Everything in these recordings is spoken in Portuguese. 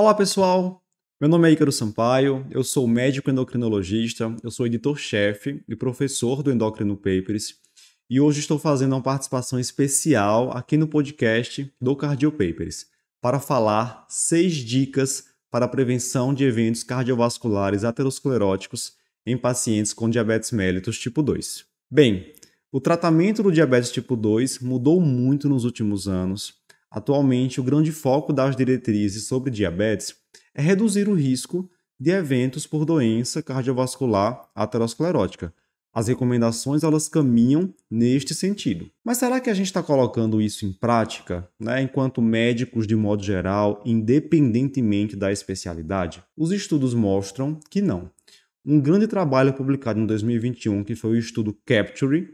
Olá, pessoal! Meu nome é Icaro Sampaio, eu sou médico endocrinologista, eu sou editor-chefe e professor do Endocrino Papers, e hoje estou fazendo uma participação especial aqui no podcast do Cardio Papers para falar seis dicas para a prevenção de eventos cardiovasculares ateroscleróticos em pacientes com diabetes mellitus tipo 2. Bem, o tratamento do diabetes tipo 2 mudou muito nos últimos anos Atualmente, o grande foco das diretrizes sobre diabetes é reduzir o risco de eventos por doença cardiovascular aterosclerótica. As recomendações elas caminham neste sentido. Mas será que a gente está colocando isso em prática, né, enquanto médicos de modo geral, independentemente da especialidade? Os estudos mostram que não. Um grande trabalho publicado em 2021, que foi o estudo CAPTURE,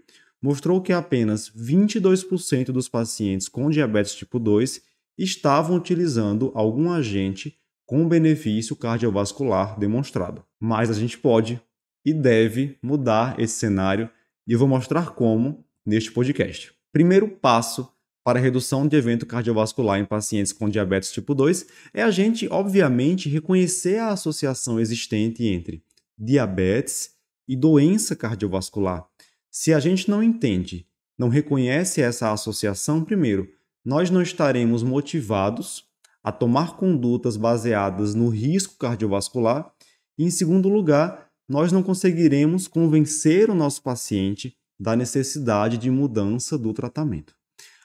mostrou que apenas 22% dos pacientes com diabetes tipo 2 estavam utilizando algum agente com benefício cardiovascular demonstrado. Mas a gente pode e deve mudar esse cenário e eu vou mostrar como neste podcast. Primeiro passo para a redução de evento cardiovascular em pacientes com diabetes tipo 2 é a gente, obviamente, reconhecer a associação existente entre diabetes e doença cardiovascular. Se a gente não entende, não reconhece essa associação, primeiro, nós não estaremos motivados a tomar condutas baseadas no risco cardiovascular, e em segundo lugar, nós não conseguiremos convencer o nosso paciente da necessidade de mudança do tratamento.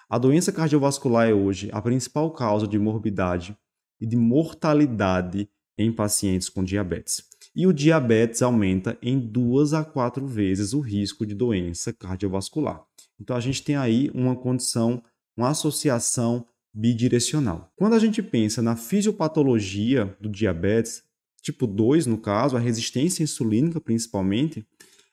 A doença cardiovascular é hoje a principal causa de morbidade e de mortalidade em pacientes com diabetes. E o diabetes aumenta em duas a quatro vezes o risco de doença cardiovascular. Então a gente tem aí uma condição, uma associação bidirecional. Quando a gente pensa na fisiopatologia do diabetes, tipo 2 no caso, a resistência insulínica principalmente,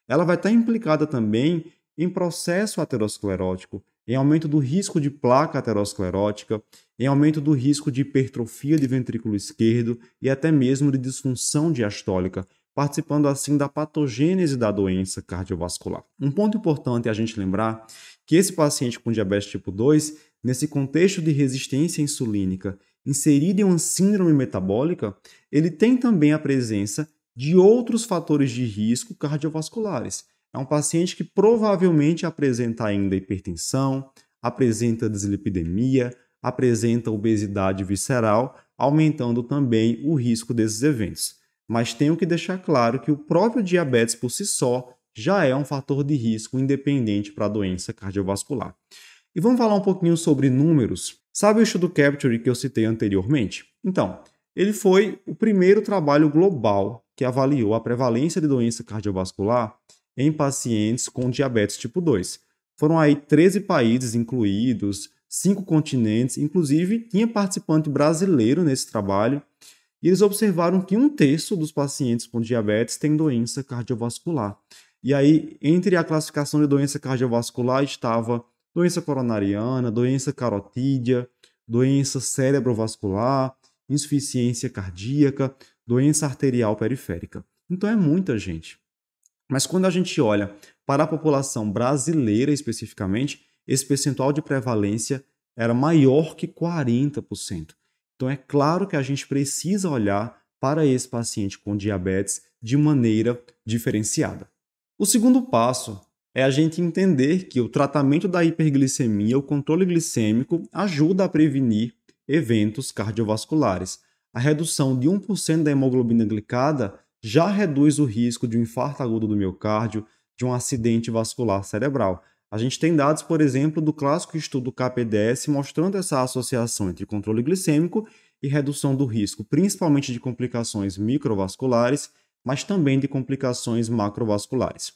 ela vai estar implicada também em processo aterosclerótico, em aumento do risco de placa aterosclerótica, em aumento do risco de hipertrofia de ventrículo esquerdo e até mesmo de disfunção diastólica, participando assim da patogênese da doença cardiovascular. Um ponto importante é a gente lembrar que esse paciente com diabetes tipo 2, nesse contexto de resistência insulínica, inserido em uma síndrome metabólica, ele tem também a presença de outros fatores de risco cardiovasculares, é um paciente que provavelmente apresenta ainda hipertensão, apresenta deslipidemia, apresenta obesidade visceral, aumentando também o risco desses eventos. Mas tenho que deixar claro que o próprio diabetes por si só já é um fator de risco independente para a doença cardiovascular. E vamos falar um pouquinho sobre números. Sabe o estudo Capture que eu citei anteriormente? Então, ele foi o primeiro trabalho global que avaliou a prevalência de doença cardiovascular em pacientes com diabetes tipo 2. Foram aí 13 países incluídos, cinco continentes, inclusive tinha participante brasileiro nesse trabalho, e eles observaram que um terço dos pacientes com diabetes tem doença cardiovascular. E aí, entre a classificação de doença cardiovascular estava doença coronariana, doença carotídea, doença cerebrovascular, insuficiência cardíaca, doença arterial periférica. Então é muita gente. Mas quando a gente olha para a população brasileira especificamente, esse percentual de prevalência era maior que 40%. Então é claro que a gente precisa olhar para esse paciente com diabetes de maneira diferenciada. O segundo passo é a gente entender que o tratamento da hiperglicemia, o controle glicêmico, ajuda a prevenir eventos cardiovasculares. A redução de 1% da hemoglobina glicada já reduz o risco de um infarto agudo do miocárdio, de um acidente vascular cerebral. A gente tem dados, por exemplo, do clássico estudo KPDS mostrando essa associação entre controle glicêmico e redução do risco, principalmente de complicações microvasculares, mas também de complicações macrovasculares.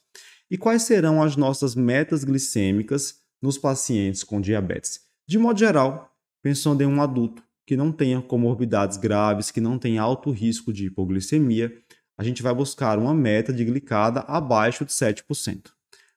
E quais serão as nossas metas glicêmicas nos pacientes com diabetes? De modo geral, pensando em um adulto que não tenha comorbidades graves, que não tenha alto risco de hipoglicemia, a gente vai buscar uma meta de glicada abaixo de 7%.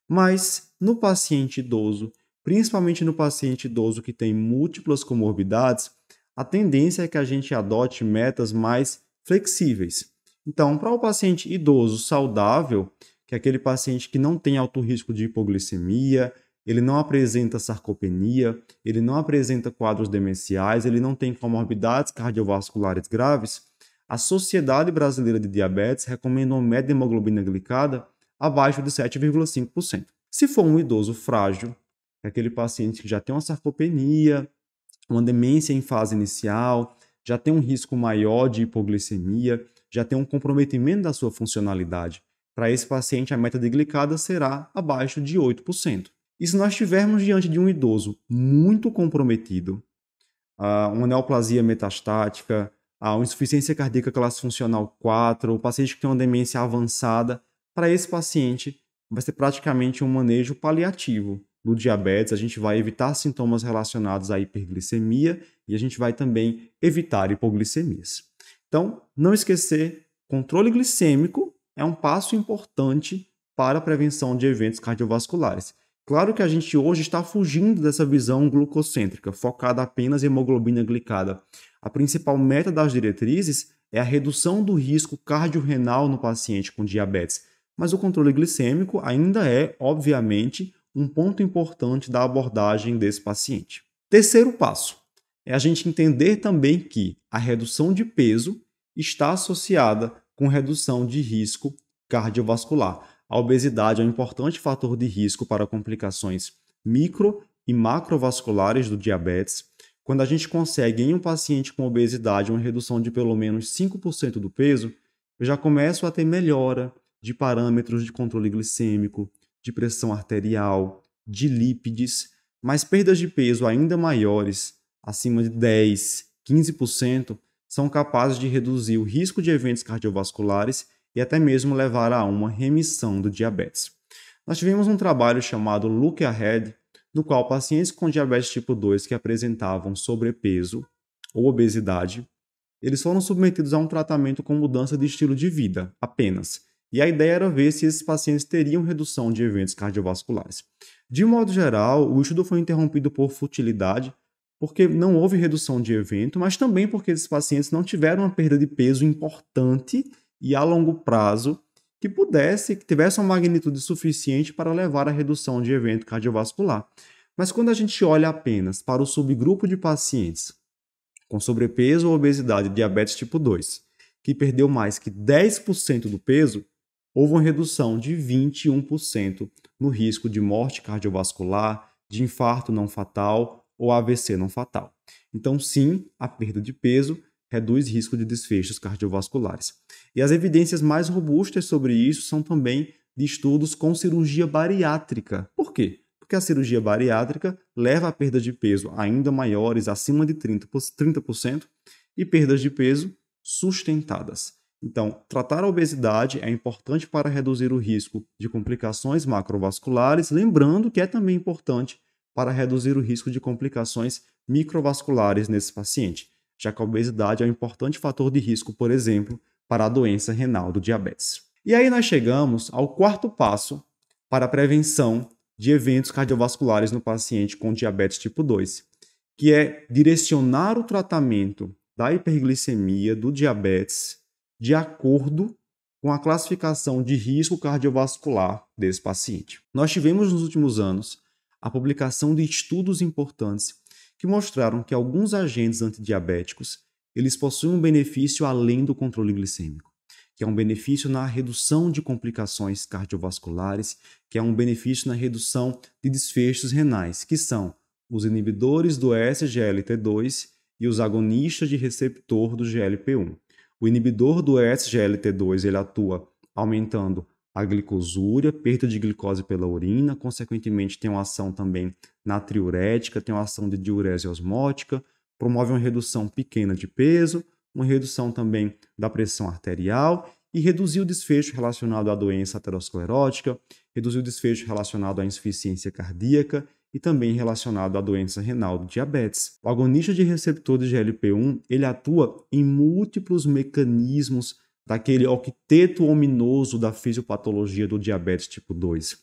Mas no paciente idoso, principalmente no paciente idoso que tem múltiplas comorbidades, a tendência é que a gente adote metas mais flexíveis. Então, para o paciente idoso saudável, que é aquele paciente que não tem alto risco de hipoglicemia, ele não apresenta sarcopenia, ele não apresenta quadros demenciais, ele não tem comorbidades cardiovasculares graves, a Sociedade Brasileira de Diabetes recomenda uma média de hemoglobina glicada abaixo de 7,5%. Se for um idoso frágil, é aquele paciente que já tem uma sarcopenia, uma demência em fase inicial, já tem um risco maior de hipoglicemia, já tem um comprometimento da sua funcionalidade. Para esse paciente, a meta de glicada será abaixo de 8%. E se nós estivermos diante de um idoso muito comprometido, ah, uma neoplasia metastática, a insuficiência cardíaca classe funcional 4, o paciente que tem uma demência avançada, para esse paciente vai ser praticamente um manejo paliativo do diabetes, a gente vai evitar sintomas relacionados à hiperglicemia e a gente vai também evitar hipoglicemias. Então, não esquecer, controle glicêmico é um passo importante para a prevenção de eventos cardiovasculares. Claro que a gente hoje está fugindo dessa visão glucocêntrica, focada apenas em hemoglobina glicada. A principal meta das diretrizes é a redução do risco cardiorrenal no paciente com diabetes, mas o controle glicêmico ainda é, obviamente, um ponto importante da abordagem desse paciente. Terceiro passo é a gente entender também que a redução de peso está associada com redução de risco cardiovascular a obesidade é um importante fator de risco para complicações micro e macrovasculares do diabetes. Quando a gente consegue em um paciente com obesidade uma redução de pelo menos 5% do peso, eu já começo a ter melhora de parâmetros de controle glicêmico, de pressão arterial, de lípides, mas perdas de peso ainda maiores, acima de 10, 15%, são capazes de reduzir o risco de eventos cardiovasculares e até mesmo levar a uma remissão do diabetes. Nós tivemos um trabalho chamado Look Ahead, no qual pacientes com diabetes tipo 2 que apresentavam sobrepeso ou obesidade, eles foram submetidos a um tratamento com mudança de estilo de vida apenas. E a ideia era ver se esses pacientes teriam redução de eventos cardiovasculares. De modo geral, o estudo foi interrompido por futilidade, porque não houve redução de evento, mas também porque esses pacientes não tiveram uma perda de peso importante e a longo prazo que pudesse, que tivesse uma magnitude suficiente para levar à redução de evento cardiovascular. Mas quando a gente olha apenas para o subgrupo de pacientes com sobrepeso ou obesidade e diabetes tipo 2, que perdeu mais que 10% do peso, houve uma redução de 21% no risco de morte cardiovascular, de infarto não fatal ou AVC não fatal. Então, sim, a perda de peso reduz risco de desfechos cardiovasculares. E as evidências mais robustas sobre isso são também de estudos com cirurgia bariátrica. Por quê? Porque a cirurgia bariátrica leva a perda de peso ainda maiores, acima de 30%, 30% e perdas de peso sustentadas. Então, tratar a obesidade é importante para reduzir o risco de complicações macrovasculares, lembrando que é também importante para reduzir o risco de complicações microvasculares nesse paciente já que a obesidade é um importante fator de risco, por exemplo, para a doença renal do diabetes. E aí nós chegamos ao quarto passo para a prevenção de eventos cardiovasculares no paciente com diabetes tipo 2, que é direcionar o tratamento da hiperglicemia, do diabetes, de acordo com a classificação de risco cardiovascular desse paciente. Nós tivemos nos últimos anos a publicação de estudos importantes que mostraram que alguns agentes antidiabéticos eles possuem um benefício além do controle glicêmico, que é um benefício na redução de complicações cardiovasculares, que é um benefício na redução de desfechos renais, que são os inibidores do SGLT2 e os agonistas de receptor do GLP1. O inibidor do SGLT2 ele atua aumentando a glicosúria, perda de glicose pela urina, consequentemente tem uma ação também natriurética, tem uma ação de diurese osmótica, promove uma redução pequena de peso, uma redução também da pressão arterial e reduzir o desfecho relacionado à doença aterosclerótica, reduzir o desfecho relacionado à insuficiência cardíaca e também relacionado à doença renal do diabetes. O agonista de receptor de GLP-1, ele atua em múltiplos mecanismos daquele octeto ominoso da fisiopatologia do diabetes tipo 2.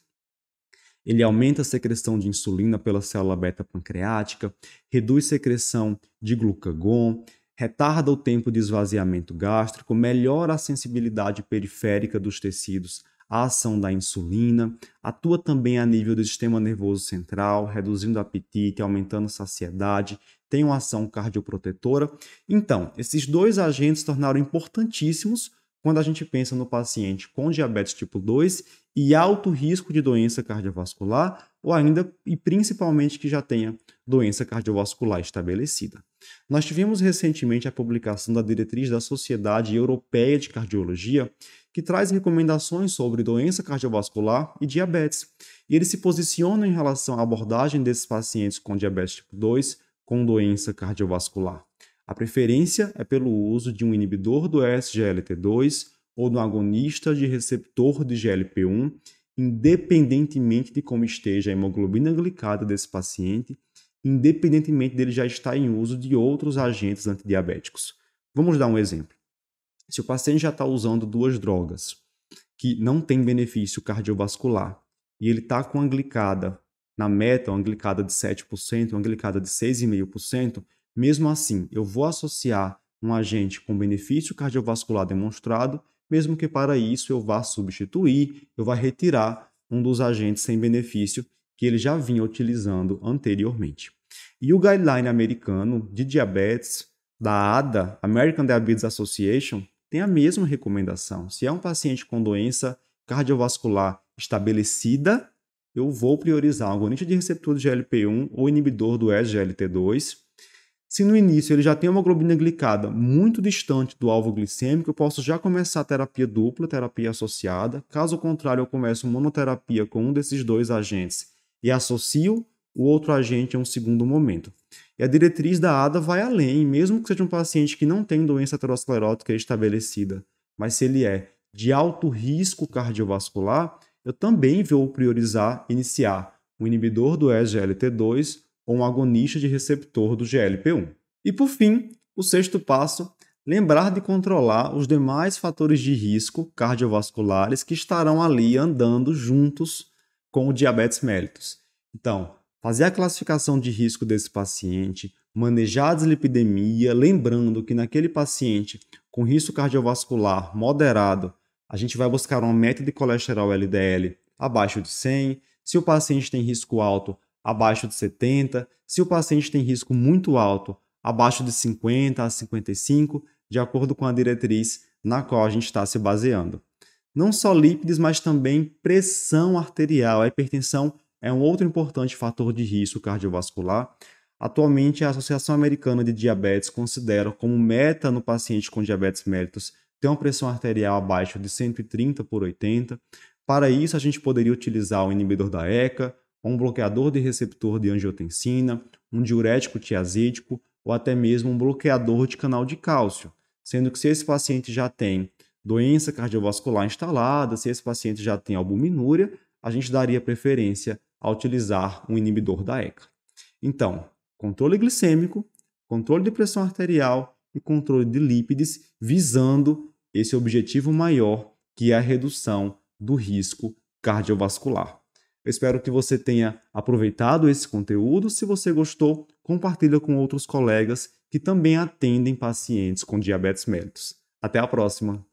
Ele aumenta a secreção de insulina pela célula beta pancreática, reduz secreção de glucagon, retarda o tempo de esvaziamento gástrico, melhora a sensibilidade periférica dos tecidos à ação da insulina, atua também a nível do sistema nervoso central, reduzindo o apetite, aumentando a saciedade, tem uma ação cardioprotetora. Então, esses dois agentes tornaram importantíssimos quando a gente pensa no paciente com diabetes tipo 2 e alto risco de doença cardiovascular, ou ainda e principalmente que já tenha doença cardiovascular estabelecida. Nós tivemos recentemente a publicação da diretriz da Sociedade Europeia de Cardiologia, que traz recomendações sobre doença cardiovascular e diabetes. E ele se posiciona em relação à abordagem desses pacientes com diabetes tipo 2, com doença cardiovascular. A preferência é pelo uso de um inibidor do SGLT2 ou do agonista de receptor de GLP1, independentemente de como esteja a hemoglobina glicada desse paciente, independentemente dele já estar em uso de outros agentes antidiabéticos. Vamos dar um exemplo. Se o paciente já está usando duas drogas que não têm benefício cardiovascular e ele está com a glicada na meta, uma glicada de 7%, uma glicada de 6,5%, mesmo assim, eu vou associar um agente com benefício cardiovascular demonstrado, mesmo que para isso eu vá substituir, eu vá retirar um dos agentes sem benefício que ele já vinha utilizando anteriormente. E o guideline americano de diabetes da ADA, American Diabetes Association, tem a mesma recomendação. Se é um paciente com doença cardiovascular estabelecida, eu vou priorizar o agonista de receptor de GLP-1 ou inibidor do SGLT2. Se no início ele já tem uma globina glicada muito distante do alvo glicêmico, eu posso já começar a terapia dupla, terapia associada. Caso contrário, eu começo monoterapia com um desses dois agentes e associo o outro agente a é um segundo momento. E a diretriz da ADA vai além, mesmo que seja um paciente que não tem doença aterosclerótica estabelecida, mas se ele é de alto risco cardiovascular, eu também vou priorizar iniciar um inibidor do SGLT2 ou um agonista de receptor do GLP1. E por fim, o sexto passo, lembrar de controlar os demais fatores de risco cardiovasculares que estarão ali andando juntos com o diabetes mellitus. Então, fazer a classificação de risco desse paciente, manejar a deslipidemia, lembrando que naquele paciente com risco cardiovascular moderado, a gente vai buscar uma meta de colesterol LDL abaixo de 100, se o paciente tem risco alto, abaixo de 70, se o paciente tem risco muito alto, abaixo de 50 a 55, de acordo com a diretriz na qual a gente está se baseando. Não só lípides, mas também pressão arterial. A hipertensão é um outro importante fator de risco cardiovascular. Atualmente, a Associação Americana de Diabetes considera como meta no paciente com diabetes mellitus tem uma pressão arterial abaixo de 130 por 80. Para isso, a gente poderia utilizar um inibidor da ECA, um bloqueador de receptor de angiotensina, um diurético tiazídico ou até mesmo um bloqueador de canal de cálcio. Sendo que se esse paciente já tem doença cardiovascular instalada, se esse paciente já tem albuminúria, a gente daria preferência a utilizar um inibidor da ECA. Então, controle glicêmico, controle de pressão arterial e controle de lípides, visando esse objetivo maior, que é a redução do risco cardiovascular. Eu espero que você tenha aproveitado esse conteúdo. Se você gostou, compartilha com outros colegas que também atendem pacientes com diabetes mellitus. Até a próxima!